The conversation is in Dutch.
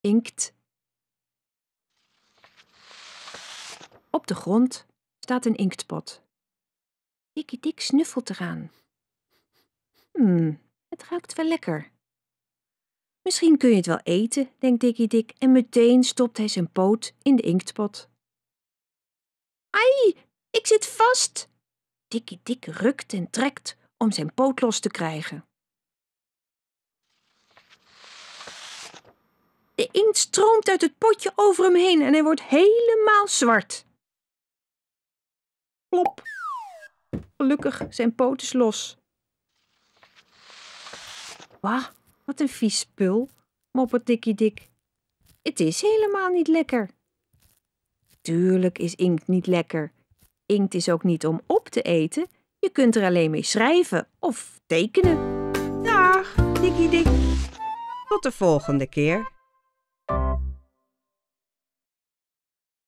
inkt. Op de grond staat een inktpot. Dikkie-dik snuffelt eraan. Hmm, het ruikt wel lekker. Misschien kun je het wel eten, denkt Dikkie-dik en meteen stopt hij zijn poot in de inktpot. Ai, ik zit vast! Dikkie-dik rukt en trekt om zijn poot los te krijgen. inkt stroomt uit het potje over hem heen en hij wordt helemaal zwart. Plop. Gelukkig zijn poot is los. Wah, wat een vies spul, moppert Dikkie Dik. Het is helemaal niet lekker. Tuurlijk is inkt niet lekker. Inkt is ook niet om op te eten. Je kunt er alleen mee schrijven of tekenen. Dag, Dikkie Dik. Tot de volgende keer.